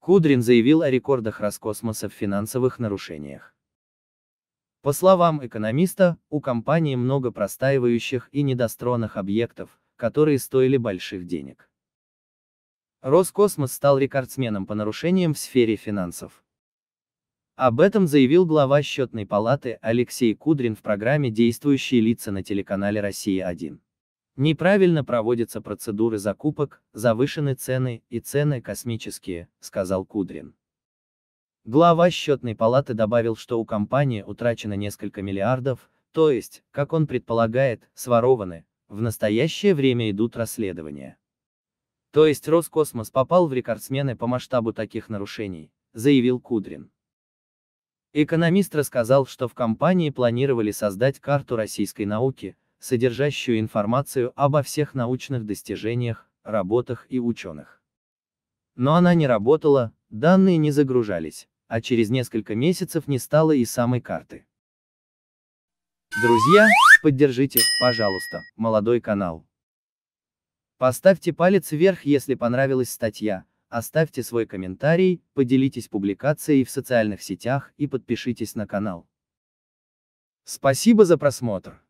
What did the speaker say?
Кудрин заявил о рекордах Роскосмоса в финансовых нарушениях. По словам экономиста, у компании много простаивающих и недостроенных объектов, которые стоили больших денег. Роскосмос стал рекордсменом по нарушениям в сфере финансов. Об этом заявил глава счетной палаты Алексей Кудрин в программе «Действующие лица» на телеканале «Россия-1». Неправильно проводятся процедуры закупок, завышены цены, и цены космические, сказал Кудрин. Глава счетной палаты добавил, что у компании утрачено несколько миллиардов, то есть, как он предполагает, сворованы, в настоящее время идут расследования. То есть Роскосмос попал в рекордсмены по масштабу таких нарушений, заявил Кудрин. Экономист рассказал, что в компании планировали создать карту российской науки, содержащую информацию обо всех научных достижениях, работах и ученых. Но она не работала, данные не загружались, а через несколько месяцев не стало и самой карты. Друзья, поддержите, пожалуйста, молодой канал. Поставьте палец вверх, если понравилась статья, Оставьте свой комментарий, поделитесь публикацией в социальных сетях и подпишитесь на канал. Спасибо за просмотр.